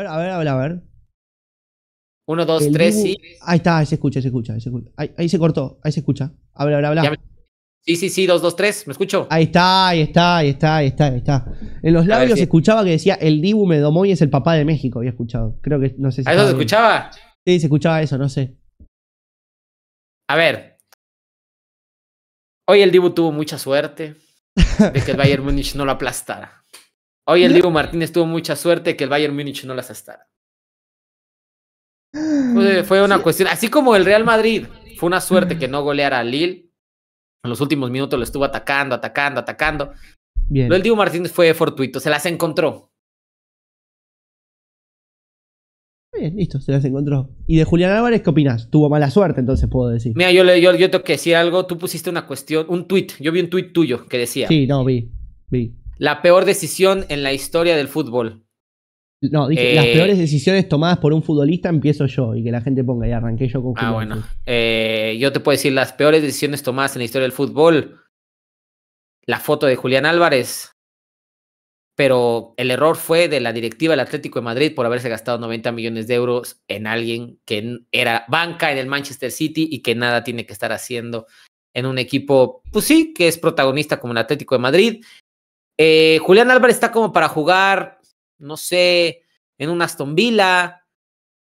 ver, a ver, a ver. Uno, dos, tres, sí. Ahí está, ahí se escucha, se escucha. Ahí se, cortó, ahí se escucha. A habla, habla. Sí, sí, sí, dos, dos, tres, me escucho. Ahí está, ahí está, ahí está, ahí está, ahí está. En los labios se escuchaba que decía, el Dibu me domó y es el papá de México, había escuchado. Creo que, no sé si... eso se escuchaba? Sí, se escuchaba eso, no sé. A ver. Hoy el Dibu tuvo mucha suerte de que el Bayern Múnich no lo aplastara. Hoy el Diego Martínez tuvo mucha suerte que el Bayern Múnich no las estara. Fue una cuestión, así como el Real Madrid, fue una suerte que no goleara a Lille. En los últimos minutos lo estuvo atacando, atacando, atacando. Bien. el del Diego Martínez fue fortuito, se las encontró. Bien, listo, se las encontró. ¿Y de Julián Álvarez qué opinas? Tuvo mala suerte, entonces puedo decir. Mira, yo, yo tengo que decir algo. Tú pusiste una cuestión, un tweet. Yo vi un tweet tuyo que decía. Sí, no, vi. Vi la peor decisión en la historia del fútbol. No, dije, las eh, peores decisiones tomadas por un futbolista empiezo yo y que la gente ponga y arranqué yo con. Ah, bueno. Eh, yo te puedo decir, las peores decisiones tomadas en la historia del fútbol. La foto de Julián Álvarez. Pero el error fue de la directiva del Atlético de Madrid por haberse gastado 90 millones de euros en alguien que era banca en el Manchester City y que nada tiene que estar haciendo en un equipo, pues sí, que es protagonista como el Atlético de Madrid eh, Julián Álvarez está como para jugar, no sé, en un Aston Villa,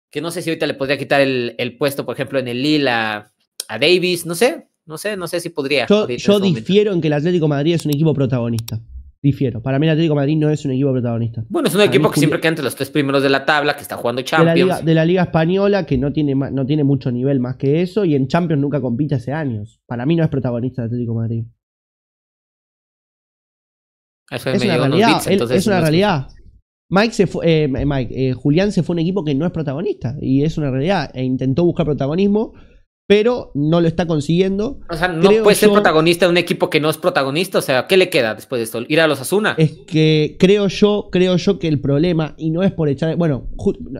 que no sé si ahorita le podría quitar el, puesto, por ejemplo, en el Lila a Davis, no sé, no sé, no sé si podría. Yo, difiero en que el Atlético Madrid es un equipo protagonista. Difiero. Para mí el Atlético Madrid no es un equipo protagonista. Bueno, es un equipo que siempre queda entre los tres primeros de la tabla, que está jugando Champions. De la Liga, Española, que no tiene, no tiene mucho nivel más que eso, y en Champions nunca compite hace años. Para mí no es protagonista el Atlético Madrid es una realidad. es una realidad. Mike, se fue, eh, Mike eh, Julián se fue a un equipo que no es protagonista y es una realidad. E intentó buscar protagonismo pero no lo está consiguiendo. O sea, no puede ser protagonista de un equipo que no es protagonista. O sea, ¿qué le queda después de esto? ¿Ir a los Asuna? Es que creo yo, creo yo que el problema, y no es por echar. Bueno,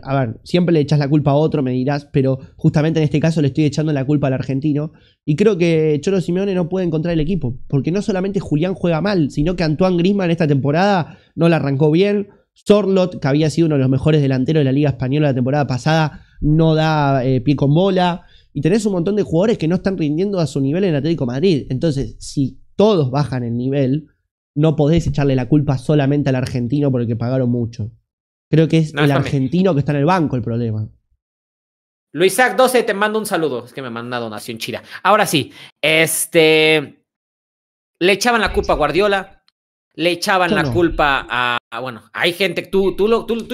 a ver, siempre le echas la culpa a otro, me dirás, pero justamente en este caso le estoy echando la culpa al argentino. Y creo que Cholo Simeone no puede encontrar el equipo. Porque no solamente Julián juega mal, sino que Antoine en esta temporada no la arrancó bien. Sorlot, que había sido uno de los mejores delanteros de la Liga Española la temporada pasada, no da eh, pie con bola. Y tenés un montón de jugadores que no están rindiendo a su nivel en Atlético Madrid. Entonces, si todos bajan el nivel, no podés echarle la culpa solamente al argentino por el que pagaron mucho. Creo que es el argentino que está en el banco el problema. Luisac 12, te mando un saludo. Es que me manda donación chida. Ahora sí, este. Le echaban la culpa a Guardiola, le echaban la culpa a, Bueno, hay gente. Tú, tú,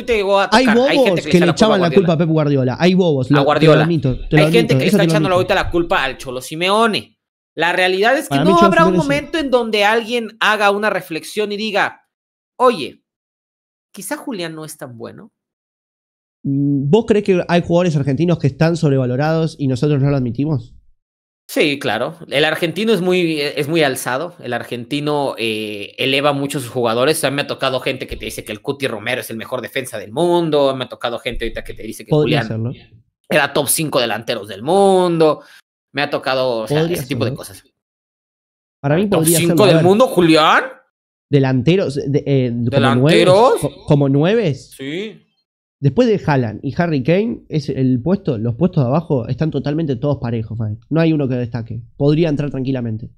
te llegó a. Hay bobos que, le, echaban la culpa a Pep Guardiola. Hay bobos. la a Guardiola. hay gente que está echando ahorita la culpa al Cholo Simeone. La realidad es que no habrá un momento en donde alguien haga una reflexión y diga: Oye, quizá Julián no es tan bueno. Mm, ¿Vos crees que hay jugadores argentinos que están sobrevalorados y nosotros no lo admitimos? Sí, claro. El argentino es muy, es muy alzado. El argentino eh, eleva mucho sus jugadores. A me ha tocado gente que te dice que el Cuti Romero es el mejor defensa del mundo. Me ha tocado gente ahorita que te dice que Julián era top 5 delanteros del mundo. Me ha tocado ese tipo de cosas. Para mí top 5 del mundo, Julián. Delanteros, eh, como nueve. Sí. Después de Haaland y Harry Kane, es el puesto, los puestos de abajo están totalmente todos parejos, No hay uno que destaque. Podría entrar tranquilamente.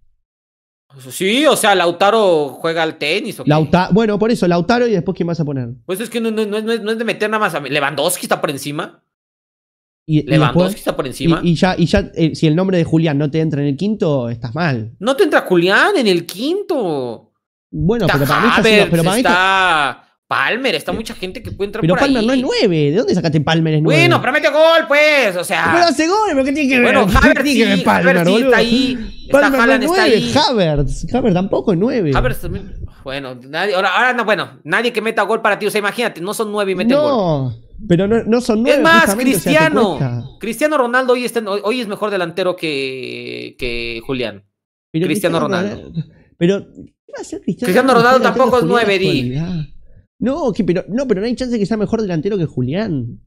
Sí, o sea, Lautaro juega al tenis. ¿o bueno, por eso, Lautaro y después, ¿quién vas a poner? Pues es que no, es, de meter nada más a. Lewandowski está por encima. Lewandowski está por encima. Y, ya, y ya eh, si el nombre de Julián no te entra en el quinto, estás mal. No te entra Julián en el quinto. Bueno, pero para mí está Palmer, está mucha gente que puede entrar pero Palmer no es 9. ¿De dónde sacaste Palmer es 9? Bueno, pero mete gol, pues. O sea. Pero hace gol, pero ¿qué tiene que ver? Bueno, Havertz que Palmer, Havertz está ahí. Palmer está Havertz. tampoco es 9. Havertz también. Bueno, nadie, ahora, ahora no, bueno, nadie que meta gol para ti. O sea, imagínate, no son 9 y mete gol. No, pero no, son 9. Es más, Cristiano. Cristiano Ronaldo hoy, es mejor delantero que, que Julián. Cristiano, Ronaldo. Pero, ¿qué va a ser Cristiano, Cristiano Ronaldo? tampoco es 9, Di. No, pero, no, pero no hay chance que sea mejor delantero que Julián.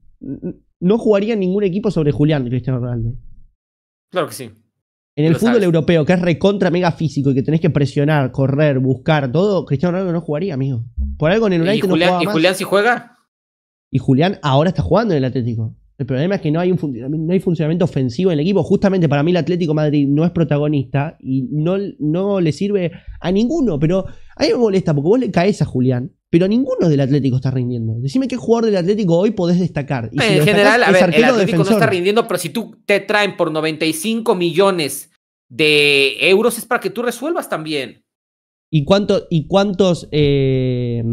No jugaría ningún equipo sobre Julián, Cristiano Ronaldo. Claro que sí. En el fútbol europeo, que es recontra mega físico y que tenés que presionar, correr, buscar, todo, Cristiano Ronaldo no jugaría, amigo. Por algo en el United ¿Y Julián, no ¿Y Julián si juega? Y Julián ahora está jugando en el Atlético. El problema es que no hay, un no hay funcionamiento ofensivo en el equipo. Justamente para mí el Atlético Madrid no es protagonista y no, no le sirve a ninguno. Pero a mí me molesta porque vos le caes a Julián pero ninguno del Atlético está rindiendo. Decime qué jugador del Atlético hoy podés destacar. Eh, en general, a ver, el Atlético no está rindiendo, pero si tú te traen por 95 millones de euros es para que tú resuelvas también. ¿Y, cuánto, y cuántos, eh,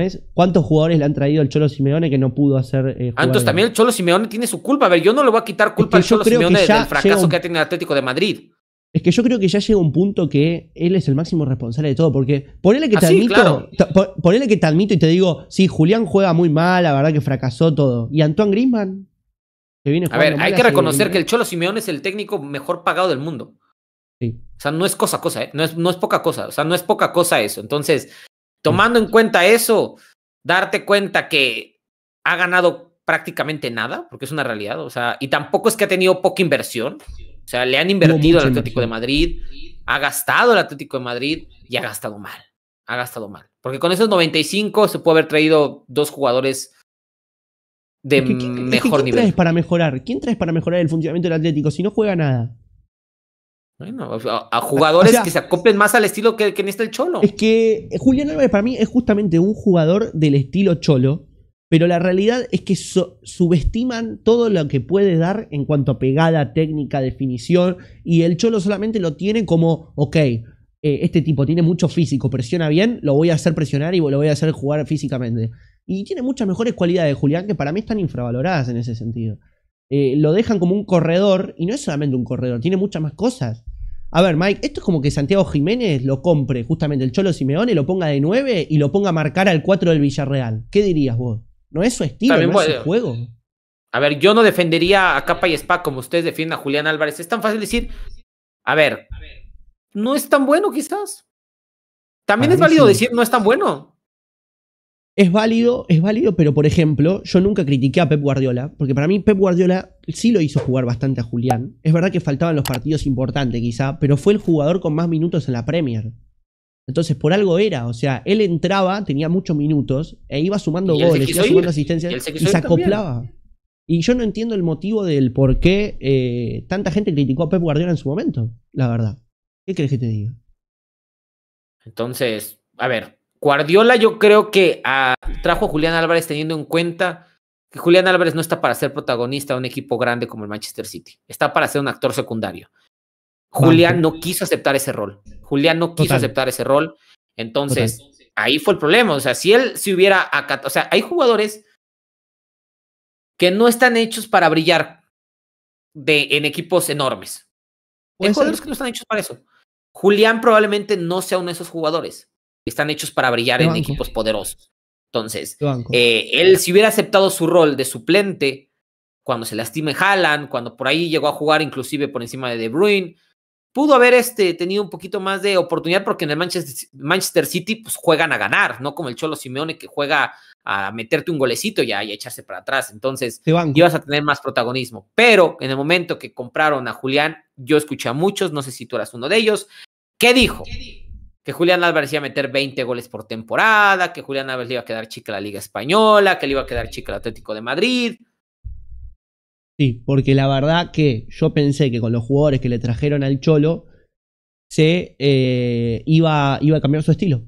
es? ¿Cuántos jugadores le han traído al Cholo Simeone que no pudo hacer? Eh, Antes ah, también el Cholo Simeone tiene su culpa. A ver, yo no le voy a quitar culpa al Cholo Simeone del fracaso que ha tenido el Atlético de Madrid. Es que yo creo que ya llega un punto que él es el máximo responsable de todo, porque ponele que te ah, admito, que te y te digo, sí, Julián juega muy mal, la verdad que fracasó todo. ¿Y Antoine Grisman? Que viene a ver, hay que reconocer que el Cholo Simeón es el técnico mejor pagado del mundo. O sea, no es cosa cosa, ¿eh? no, es, no es poca cosa, o sea, no es poca cosa eso. Entonces, tomando en cuenta eso, darte cuenta que ha ganado prácticamente nada, porque es una realidad, o sea, y tampoco es que ha tenido poca inversión. O sea, le han invertido al Atlético de Madrid, ha gastado el Atlético de Madrid y ha gastado mal. Ha gastado mal. Porque con esos 95 se puede haber traído dos jugadores de mejor nivel. ¿Quién traes para mejorar? ¿Quién traes para mejorar el funcionamiento del Atlético si no juega nada? Bueno, a, jugadores que se acoplen más al estilo que, que necesita el Cholo. Es que eh, Julián Álvarez para mí es justamente un jugador del estilo Cholo pero la realidad es que subestiman todo lo que puede dar en cuanto a pegada, técnica, definición, y el Cholo solamente lo tiene como, ok, eh, este tipo tiene mucho físico, presiona bien, lo voy a hacer presionar y lo voy a hacer jugar físicamente. Y tiene muchas mejores cualidades, de Julián, que para mí están infravaloradas en ese sentido. Eh, lo dejan como un corredor, y no es solamente un corredor, tiene muchas más cosas. A ver, Mike, esto es como que Santiago Jiménez lo compre, justamente el Cholo Simeone, lo ponga de 9 y lo ponga a marcar al 4 del Villarreal. ¿Qué dirías vos? No es su estilo, juego. A ver, yo no defendería a capa y spa como ustedes defienden a Julián Álvarez. Es tan fácil decir, a ver, no es tan bueno quizás. También es válido decir, no es tan bueno. Es válido, es válido, pero por ejemplo, yo nunca critiqué a Pep Guardiola, porque para mí Pep Guardiola sí lo hizo jugar bastante a Julián. Es verdad que faltaban los partidos importantes quizá, pero fue el jugador con más minutos en la Premier. Entonces, por algo era, o sea, él entraba, tenía muchos minutos, e iba sumando goles, iba sumando asistencias y, se acoplaba. Y yo no entiendo el motivo del por qué eh, tanta gente criticó a Pep Guardiola en su momento, la verdad. ¿Qué crees que te diga? Entonces, a ver, Guardiola yo creo que ah, trajo a Julián Álvarez teniendo en cuenta que Julián Álvarez no está para ser protagonista de un equipo grande como el Manchester City, está para ser un actor secundario. Julián no quiso aceptar ese rol. Julián no quiso aceptar ese rol. Entonces, ahí fue el problema. O sea, si él se hubiera o sea, hay jugadores que no están hechos para brillar en equipos enormes. Hay jugadores que no están hechos para eso. Julián probablemente no sea uno de esos jugadores que están hechos para brillar en equipos poderosos. Entonces, eh, él si hubiera aceptado su rol de suplente, cuando se lastime Haaland, cuando por ahí llegó a jugar inclusive por encima de De Bruyne, pudo haber este, tenido un poquito más de oportunidad porque en el Manchester, City pues, juegan a ganar, no como el Cholo Simeone que juega a meterte un golecito y a, echarse para atrás. Entonces, ibas a tener más protagonismo. Pero en el momento que compraron a Julián, yo escuché a muchos, no sé si tú eras uno de ellos, ¿qué dijo? Que Julián Álvarez iba a meter 20 goles por temporada, que Julián Álvarez le iba a quedar chica a la Liga Española, que le iba a quedar chica al Atlético de Madrid. Sí, porque la verdad que yo pensé que con los jugadores que le trajeron al Cholo se eh, iba, iba a cambiar su estilo.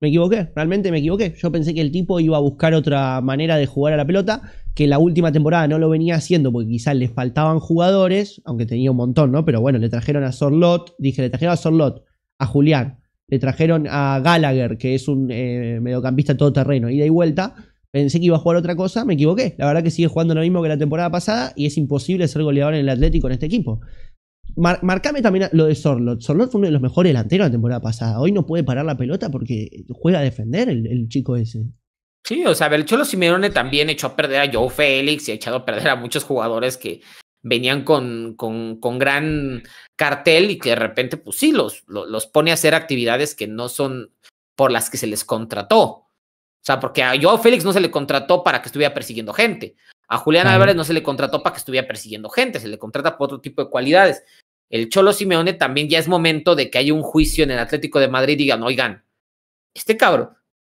Me equivoqué, realmente me equivoqué. Yo pensé que el tipo iba a buscar otra manera de jugar a la pelota, que la última temporada no lo venía haciendo porque quizás le faltaban jugadores, aunque tenía un montón, ¿no? Pero bueno, le trajeron a Sorlot, dije, le trajeron a Sorlot, a Julián, le trajeron a Gallagher, que es un eh, mediocampista todoterreno, ida y vuelta. Pensé que iba a jugar otra cosa, me equivoqué. La verdad que sigue jugando lo mismo que la temporada pasada y es imposible ser goleador en el Atlético en este equipo. marcame también lo de Sorlot. Sorlot fue uno de los mejores delanteros la temporada pasada. Hoy no puede parar la pelota porque juega a defender el, chico ese. Sí, o sea, el Cholo Simeone también echó a perder a Joe Félix y ha echado a perder a muchos jugadores que venían con, con, gran cartel y que de repente, pues sí, los, los pone a hacer actividades que no son por las que se les contrató. O sea, porque a Joao Félix no se le contrató para que estuviera persiguiendo gente. A Julián Álvarez no se le contrató para que estuviera persiguiendo gente, se le contrata por otro tipo de cualidades. El Cholo Simeone también ya es momento de que haya un juicio en el Atlético de Madrid y digan, oigan, este cabrón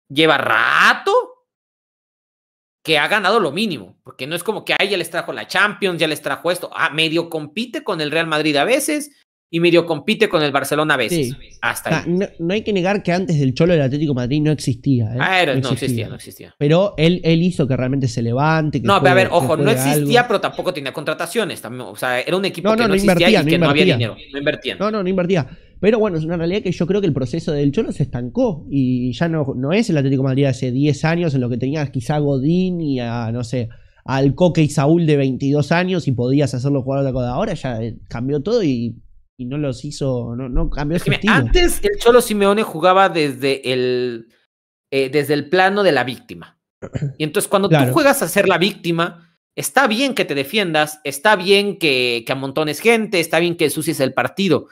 lleva rato que ha ganado lo mínimo, porque no es como que a ya les trajo la Champions, ya les trajo esto, ah, medio compite con el Real Madrid a veces, y medio compite con el Barcelona a veces. Hasta ah, No, hay que negar que antes del Cholo el Atlético Madrid no existía. ¿eh? Ah, no, existía. no, existía. Pero él, él hizo que realmente se levante. no, a ver, ojo, no existía, pero tampoco tenía contrataciones. o sea, era un equipo no, que no, existía invertía, y no había No No, no, invertía. Pero bueno, es una realidad que yo creo que el proceso del Cholo se estancó y ya no, no es el Atlético Madrid hace 10 años en lo que tenías quizá a Godín y a, no sé, al Coque y Saúl de 22 años y podías hacerlo jugar otra cosa. Ahora ya eh, cambió todo y y no los hizo, no, no cambió su Antes el Cholo Simeone jugaba desde el, eh, desde el plano de la víctima. Y entonces cuando tú juegas a ser la víctima, está bien que te defiendas, está bien que, amontones gente, está bien que ensucies el partido.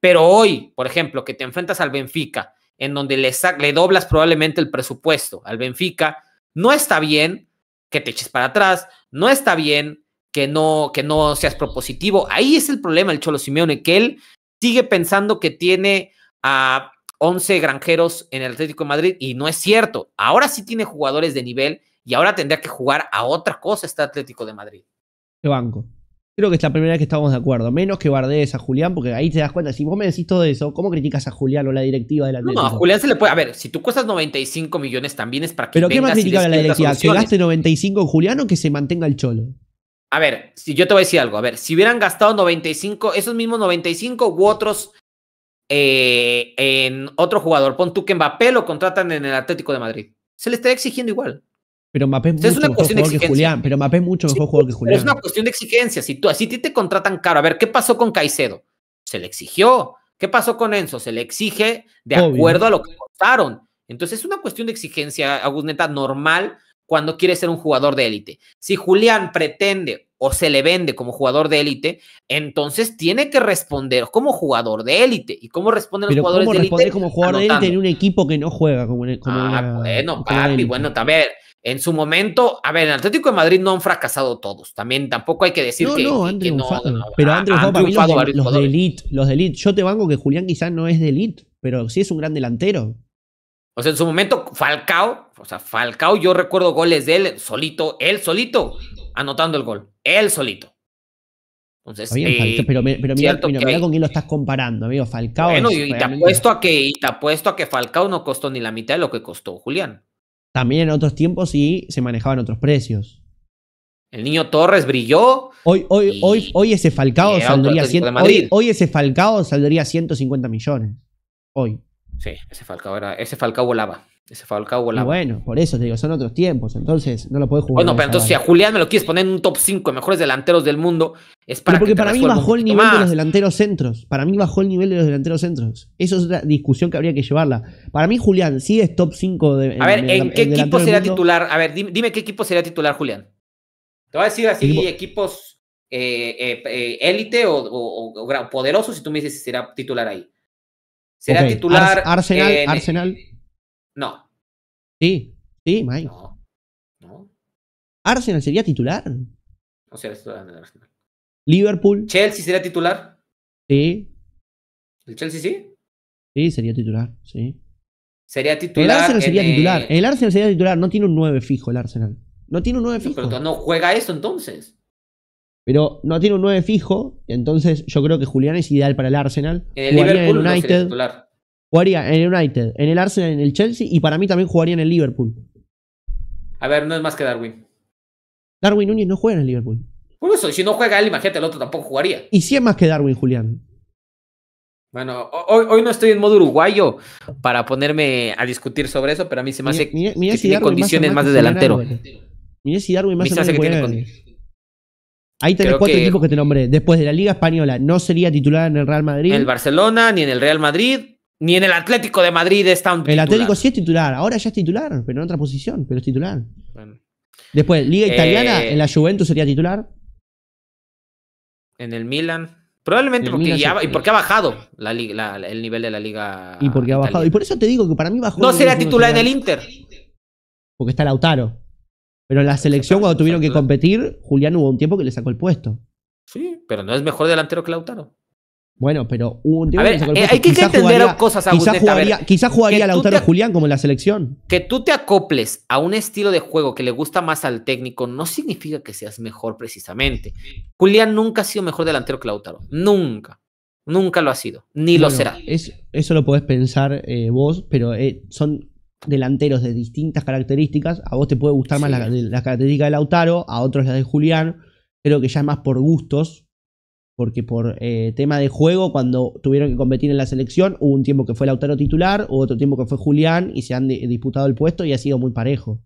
Pero hoy, por ejemplo, que te enfrentas al Benfica, en donde le, le doblas probablemente el presupuesto al Benfica, no está bien que te eches para atrás, no está bien que no, que no seas propositivo. Ahí es el problema del Cholo Simeone, que él sigue pensando que tiene a 11 granjeros en el Atlético de Madrid y no es cierto. Ahora sí tiene jugadores de nivel y ahora tendría que jugar a otra cosa este Atlético de Madrid. Qué banco. Creo que es la primera vez que estamos de acuerdo, menos que bardees a Julián, porque ahí te das cuenta, si vos me decís todo eso, ¿cómo criticas a Julián o la directiva la la No, a Julián se le puede, a ver, si tú cuestas 95 millones también es para que Pero ¿qué más a la directiva? ¿Que gaste 95 en Julián o que se mantenga el Cholo? A ver, si yo te voy a decir algo, a ver, si hubieran gastado 95, esos mismos 95 u otros eh, en otro jugador, pon tú que Mbappé lo contratan en el Atlético de Madrid, se le está exigiendo igual. Pero Mbappé es, una mejor cuestión de exigencia. Que Julián, pero Mbappé mucho mejor jugador que Julián. es una cuestión de exigencia, si tú así te contratan caro, a ver, ¿qué pasó con Caicedo? Se le exigió. ¿Qué pasó con Enzo? Se le exige de acuerdo a lo que costaron. Entonces es una cuestión de exigencia, Agus normal cuando quiere ser un jugador de élite. Si Julián pretende o se le vende como jugador de élite, entonces tiene que responder como jugador de élite. ¿Y cómo responden los jugadores de élite? como jugador de élite en un equipo que no juega? Como, ah, bueno, papi, bueno, a ver, en su momento, a ver, en Atlético de Madrid no han fracasado todos. También tampoco hay que decir que, no, no, Pero han triunfado para los, de, élite. los de élite. Yo te banco que Julián quizás no es de élite, pero sí es un gran delantero. O sea, en su momento, Falcao, o sea, Falcao, yo recuerdo goles de él solito, él solito, anotando el gol, él solito. Entonces, eh, pero, mira, con quién lo estás comparando, amigo. Falcao. Bueno, y, te apuesto a que, te a que Falcao no costó ni la mitad de lo que costó Julián. También en otros tiempos sí se manejaban otros precios. El niño Torres brilló. Hoy, hoy, hoy, hoy ese Falcao hoy ese Falcao saldría 150 millones. Hoy. Sí, ese Falcao era, ese Falcao volaba. Ese Falcao volaba. bueno, por eso te digo, son otros tiempos, entonces no lo puedes jugar. Bueno, pero entonces si a Julián me lo quieres poner en un top 5 de mejores delanteros del mundo, es para porque para mí bajó el nivel de los delanteros centros. Para mí bajó el nivel de los delanteros centros. Eso es la discusión que habría que llevarla. Para mí Julián sí es top 5 de A ver, ¿en qué equipo sería titular? A ver, dime, qué equipo sería titular Julián. Te voy a decir así equipos eh, eh, eh, élite o, o poderosos si tú me dices si será titular ahí. ¿Sería titular. Arsenal, Arsenal. No. Sí, sí, Mike. No. Arsenal sería titular. No será titular Arsenal. Liverpool. Chelsea sería titular. Sí. ¿El Chelsea sí? Sí, sería titular, sí. Sería titular. El Arsenal sería titular. El Arsenal sería titular. No tiene un 9 fijo el Arsenal. No tiene un 9 fijo. Pero no juega eso entonces. Pero no tiene un 9 fijo, entonces yo creo que Julián es ideal para el Arsenal. En el Liverpool en United. jugaría en el United, en el Arsenal, en el Chelsea y para mí también jugaría en el Liverpool. A ver, no es más que Darwin. Darwin Núñez no juega en el Liverpool. Por eso, si no juega él, imagínate, el otro tampoco jugaría. Y si es más que Darwin, Julián. Bueno, hoy, no estoy en modo uruguayo para ponerme a discutir sobre eso, pero a mí se me hace que tiene condiciones más, de delantero. Mira si Darwin más, que Ahí tenés cuatro equipos que te nombré. Después de la Liga Española, no sería titular en el Real Madrid. En el Barcelona, ni en el Real Madrid, ni en el Atlético de Madrid está un titular. El Atlético sí es titular, ahora ya es titular, pero en otra posición, pero es titular. Después, Liga Italiana, eh, en la Juventus sería titular. En el Milan. Probablemente porque, y porque ha bajado la, el nivel de la Liga. Y porque ha bajado. Y por eso te digo que para mí bajó. No sería titular en el Inter. Porque está Lautaro. Pero en la selección, cuando tuvieron que competir, Julián hubo un tiempo que le sacó el puesto. Sí, pero no es mejor delantero que Lautaro. Bueno, pero hubo un tiempo eh, Hay que, entender cosas, a jugaría Lautaro Julián como en la selección. Que tú te acoples a un estilo de juego que le gusta más al técnico no significa que seas mejor precisamente. Julián nunca ha sido mejor delantero que Lautaro. Nunca. Nunca lo ha sido. Ni lo será. eso lo podés pensar eh, vos, pero eh, son delanteros de distintas características. A vos te puede gustar más la, características característica de Lautaro, a otros las de Julián. Creo que ya es más por gustos, porque por eh, tema de juego, cuando tuvieron que competir en la selección, hubo un tiempo que fue Lautaro titular, hubo otro tiempo que fue Julián y se han disputado el puesto y ha sido muy parejo.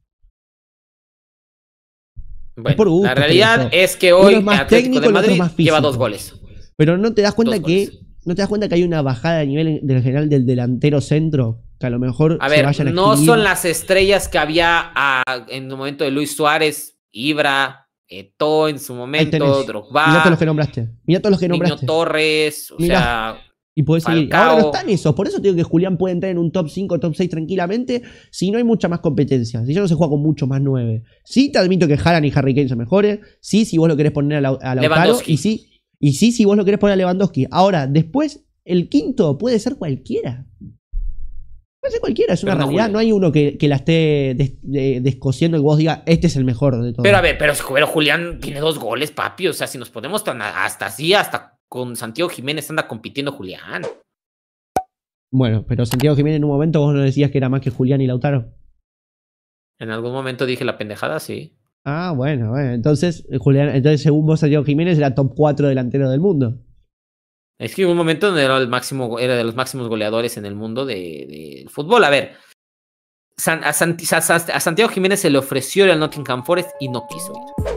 la realidad es que hoy más de Madrid lleva dos goles. Pero no te das cuenta que no te das cuenta que hay una bajada de nivel del general del delantero centro a lo mejor no son las estrellas que había ah, en el momento de Luis Suárez, Ibra, Eto eh, en su momento, Drogba. Mira todos los que nombraste. Mira todos los que nombraste. Torres, o sea. Y puedes seguir. Ahora no están esos. Por eso digo que Julián puede entrar en un top 5, top 6 tranquilamente. Si no hay mucha más competencia. Si ya no se juega con mucho más 9. Sí, te admito que Haran y Harry Kane son mejores. Sí, si vos lo querés poner a, la, Y sí, y sí, si vos lo querés poner a Lewandowski. Ahora, después, el quinto puede ser cualquiera. Puede ser cualquiera, es una realidad. No, hay uno que, que la esté descosiendo y vos diga, este es el mejor de todos. Pero a ver, pero, Julián tiene dos goles, papi. O sea, si nos podemos hasta así, hasta con Santiago Jiménez anda compitiendo Julián. Bueno, pero Santiago Jiménez en un momento vos no decías que era más que Julián y Lautaro. En algún momento dije la pendejada, sí. Ah, bueno, bueno. Entonces, Julián, entonces según vos, Santiago Jiménez era top 4 delantero del mundo. Es que hubo un momento donde era, el máximo, era de los máximos goleadores en el mundo del fútbol. A ver, a, a, Santiago Jiménez se le ofreció el Nottingham Forest y no quiso ir.